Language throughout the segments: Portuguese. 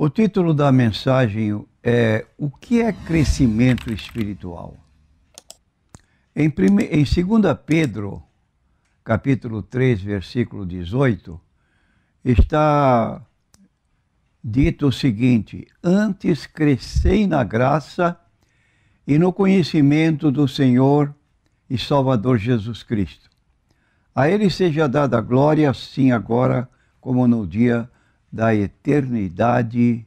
O título da mensagem é O que é crescimento espiritual? Em, prime... em 2 Pedro, capítulo 3, versículo 18, está dito o seguinte: Antes crescei na graça e no conhecimento do Senhor e Salvador Jesus Cristo. A Ele seja dada a glória, sim agora como no dia da eternidade.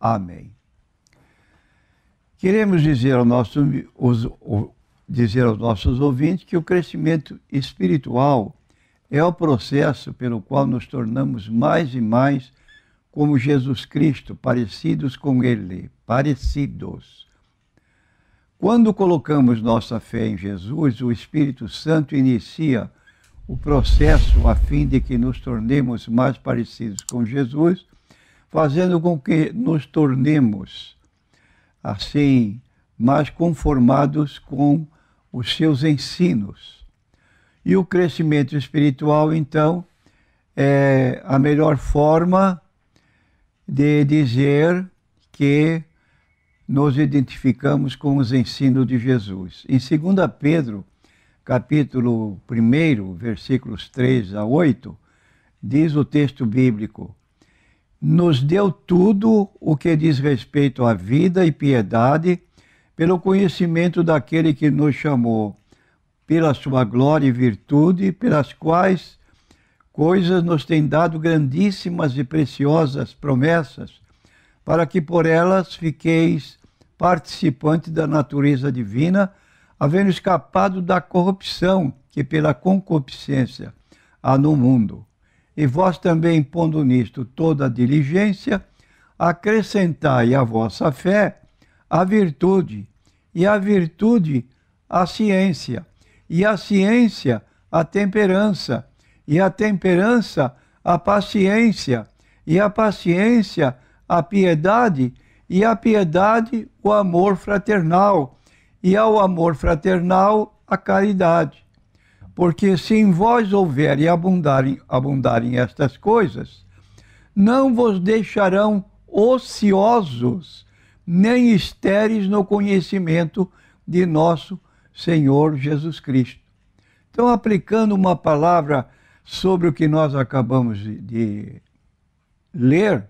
Amém. Queremos dizer, ao nosso, os, dizer aos nossos ouvintes que o crescimento espiritual é o processo pelo qual nos tornamos mais e mais como Jesus Cristo, parecidos com Ele, parecidos. Quando colocamos nossa fé em Jesus, o Espírito Santo inicia o processo a fim de que nos tornemos mais parecidos com Jesus, fazendo com que nos tornemos assim mais conformados com os seus ensinos. E o crescimento espiritual, então, é a melhor forma de dizer que nos identificamos com os ensinos de Jesus. Em 2 Pedro, capítulo 1, versículos 3 a 8, diz o texto bíblico: Nos deu tudo o que diz respeito à vida e piedade, pelo conhecimento daquele que nos chamou, pela sua glória e virtude, pelas quais coisas nos tem dado grandíssimas e preciosas promessas, para que por elas fiqueis participantes da natureza divina havendo escapado da corrupção que pela concupiscência há no mundo. E vós também, pondo nisto toda a diligência, acrescentai à vossa fé a virtude, e a virtude a ciência, e a ciência a temperança, e a temperança a paciência, e a paciência a piedade, e a piedade o amor fraternal e ao amor fraternal a caridade. Porque se em vós houver e abundarem, abundarem estas coisas, não vos deixarão ociosos, nem estéreis no conhecimento de nosso Senhor Jesus Cristo. Então, aplicando uma palavra sobre o que nós acabamos de ler,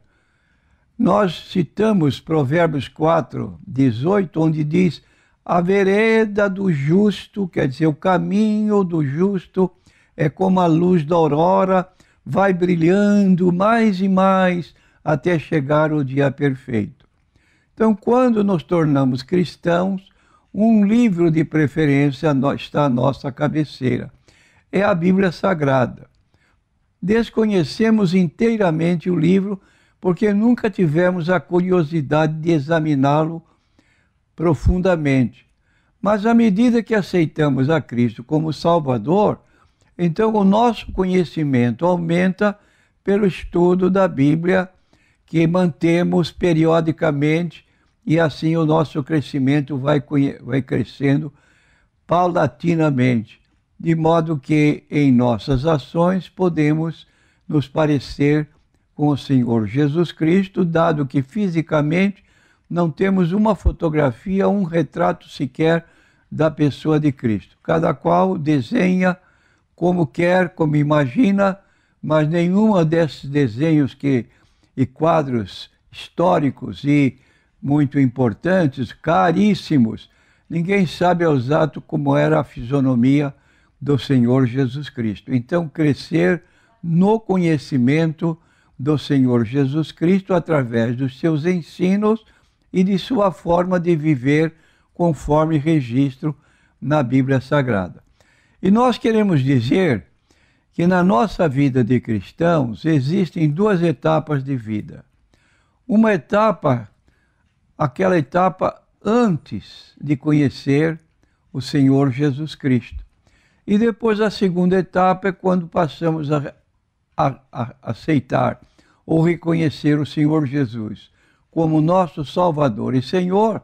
nós citamos Provérbios 4, 18, onde diz: a vereda do justo, quer dizer, o caminho do justo é como a luz da aurora, vai brilhando mais e mais até chegar o dia perfeito. Então, quando nos tornamos cristãos, um livro de preferência está à nossa cabeceira. É a Bíblia Sagrada. Desconhecemos inteiramente o livro porque nunca tivemos a curiosidade de examiná-lo profundamente. Mas à medida que aceitamos a Cristo como Salvador, então o nosso conhecimento aumenta pelo estudo da Bíblia que mantemos periodicamente e assim o nosso crescimento vai, vai crescendo paulatinamente, de modo que em nossas ações podemos nos parecer com o Senhor Jesus Cristo, dado que fisicamente não temos uma fotografia, um retrato sequer da pessoa de Cristo. Cada qual desenha como quer, como imagina, mas nenhuma desses desenhos que, e quadros históricos e muito importantes, caríssimos, ninguém sabe ao exato como era a fisionomia do Senhor Jesus Cristo. Então, crescer no conhecimento do Senhor Jesus Cristo através dos seus ensinos e de sua forma de viver conforme registro na Bíblia Sagrada. E nós queremos dizer que na nossa vida de cristãos existem duas etapas de vida. Uma etapa, aquela etapa antes de conhecer o Senhor Jesus Cristo. E depois a segunda etapa é quando passamos a, a, a aceitar ou reconhecer o Senhor Jesus como nosso Salvador e Senhor,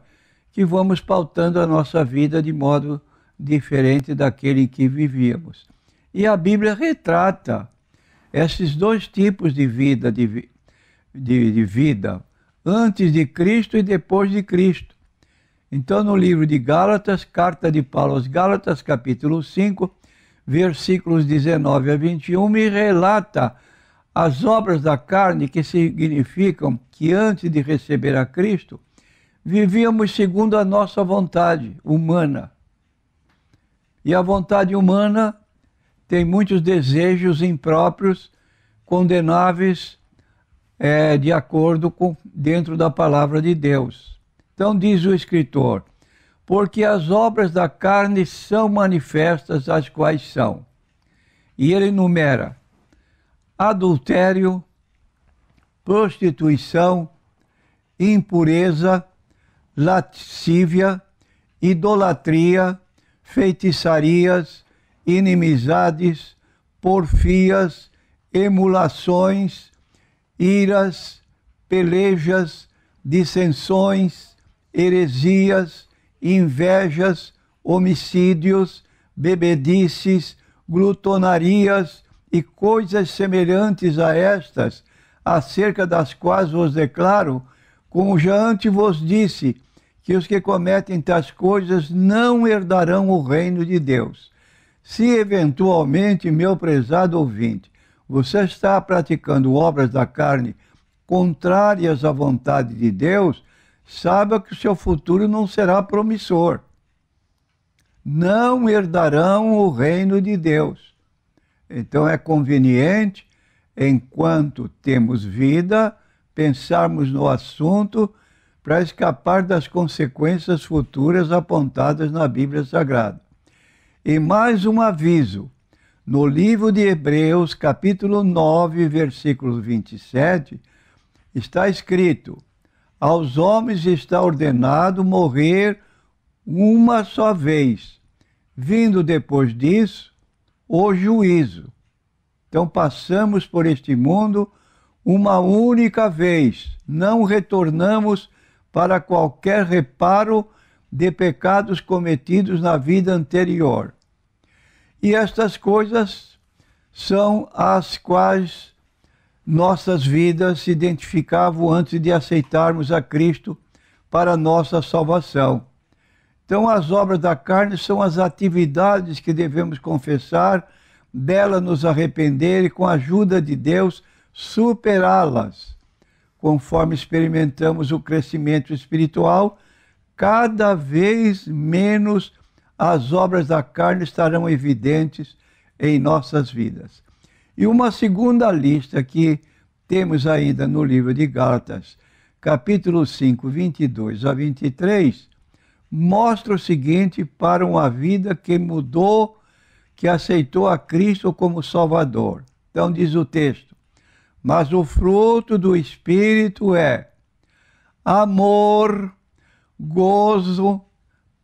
que vamos pautando a nossa vida de modo diferente daquele em que vivíamos. E a Bíblia retrata esses dois tipos de vida, de, de, de vida, antes de Cristo e depois de Cristo. Então, no livro de Gálatas, carta de Paulo aos Gálatas, capítulo 5, versículos 19 a 21, me relata as obras da carne que significam que antes de receber a Cristo, vivíamos segundo a nossa vontade humana. E a vontade humana tem muitos desejos impróprios, condenáveis, é, de acordo com dentro da palavra de Deus. Então diz o escritor: porque as obras da carne são manifestas, as quais são. E ele enumera adultério, prostituição, impureza, lascívia, idolatria, feitiçarias, inimizades, porfias, emulações, iras, pelejas, dissensões, heresias, invejas, homicídios, bebedices, glutonarias, e coisas semelhantes a estas, acerca das quais vos declaro, como já antes vos disse, que os que cometem tais coisas não herdarão o reino de Deus. Se eventualmente, meu prezado ouvinte, você está praticando obras da carne contrárias à vontade de Deus, saiba que o seu futuro não será promissor. Não herdarão o reino de Deus. Então é conveniente, enquanto temos vida, pensarmos no assunto para escapar das consequências futuras apontadas na Bíblia Sagrada. E mais um aviso: no livro de Hebreus, capítulo 9, versículo 27, está escrito: Aos homens está ordenado morrer uma só vez. Vindo depois disso o juízo. Então passamos por este mundo uma única vez, não retornamos para qualquer reparo de pecados cometidos na vida anterior. E estas coisas são as quais nossas vidas se identificavam antes de aceitarmos a Cristo para nossa salvação. Então, as obras da carne são as atividades que devemos confessar, dela nos arrepender e, com a ajuda de Deus, superá-las. Conforme experimentamos o crescimento espiritual, cada vez menos as obras da carne estarão evidentes em nossas vidas. E uma segunda lista que temos ainda no livro de Gálatas, capítulo 5, 22 a 23, mostra o seguinte para uma vida que mudou, que aceitou a Cristo como Salvador. Então diz o texto: Mas o fruto do Espírito é amor, gozo,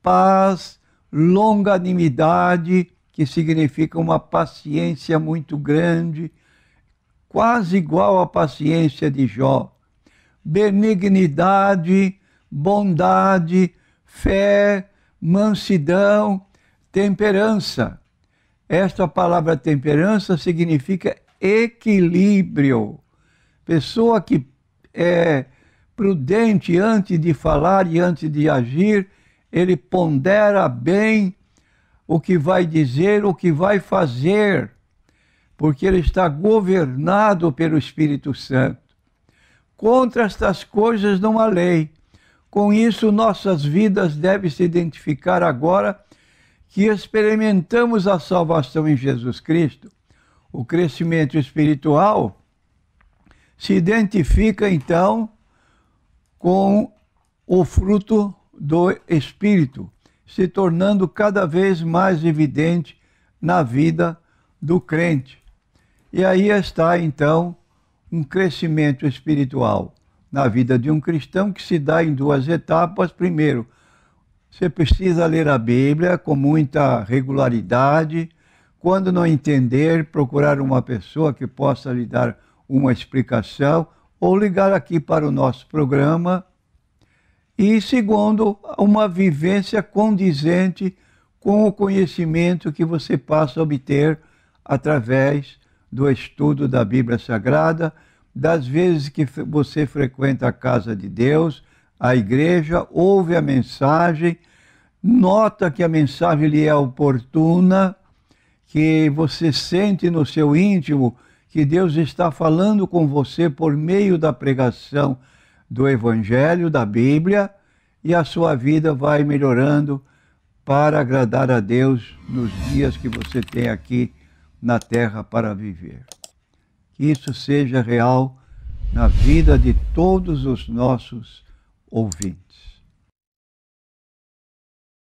paz, longanimidade, que significa uma paciência muito grande, quase igual à paciência de Jó, benignidade, bondade, fé, mansidão, temperança. Esta palavra temperança significa equilíbrio. Pessoa que é prudente antes de falar e antes de agir, ele pondera bem o que vai dizer, o que vai fazer, porque ele está governado pelo Espírito Santo. Contra estas coisas não há lei. Com isso, nossas vidas devem se identificar agora que experimentamos a salvação em Jesus Cristo. O crescimento espiritual se identifica então com o fruto do Espírito, se tornando cada vez mais evidente na vida do crente. E aí está então um crescimento espiritual na vida de um cristão que se dá em duas etapas. Primeiro, você precisa ler a Bíblia com muita regularidade. Quando não entender, procurar uma pessoa que possa lhe dar uma explicação ou ligar aqui para o nosso programa. E segundo, uma vivência condizente com o conhecimento que você passa a obter através do estudo da Bíblia Sagrada das vezes que você frequenta a casa de Deus, a igreja, ouve a mensagem, nota que a mensagem lhe é oportuna, que você sente no seu íntimo que Deus está falando com você por meio da pregação do Evangelho, da Bíblia, e a sua vida vai melhorando para agradar a Deus nos dias que você tem aqui na terra para viver isso seja real na vida de todos os nossos ouvintes.